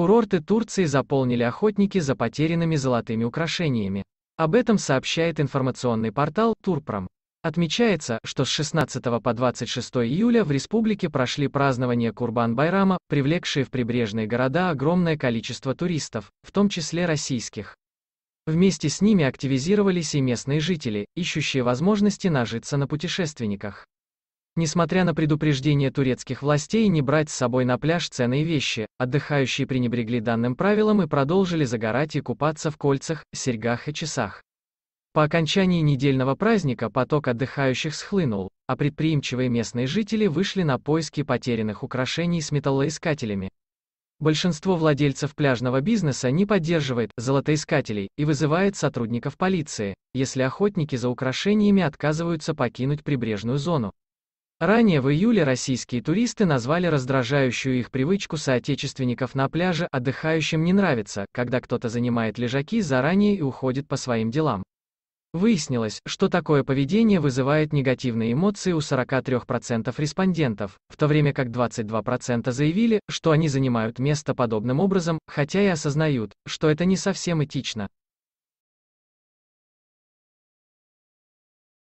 Курорты Турции заполнили охотники за потерянными золотыми украшениями. Об этом сообщает информационный портал Турпром. Отмечается, что с 16 по 26 июля в республике прошли празднования Курбан-Байрама, привлекшие в прибрежные города огромное количество туристов, в том числе российских. Вместе с ними активизировались и местные жители, ищущие возможности нажиться на путешественниках. Несмотря на предупреждение турецких властей не брать с собой на пляж ценные вещи, отдыхающие пренебрегли данным правилам и продолжили загорать и купаться в кольцах, серьгах и часах. По окончании недельного праздника поток отдыхающих схлынул, а предприимчивые местные жители вышли на поиски потерянных украшений с металлоискателями. Большинство владельцев пляжного бизнеса не поддерживает золотоискателей и вызывает сотрудников полиции, если охотники за украшениями отказываются покинуть прибрежную зону. Ранее в июле российские туристы назвали раздражающую их привычку соотечественников на пляже отдыхающим не нравится, когда кто-то занимает лежаки заранее и уходит по своим делам. Выяснилось, что такое поведение вызывает негативные эмоции у 43% респондентов, в то время как 22% заявили, что они занимают место подобным образом, хотя и осознают, что это не совсем этично.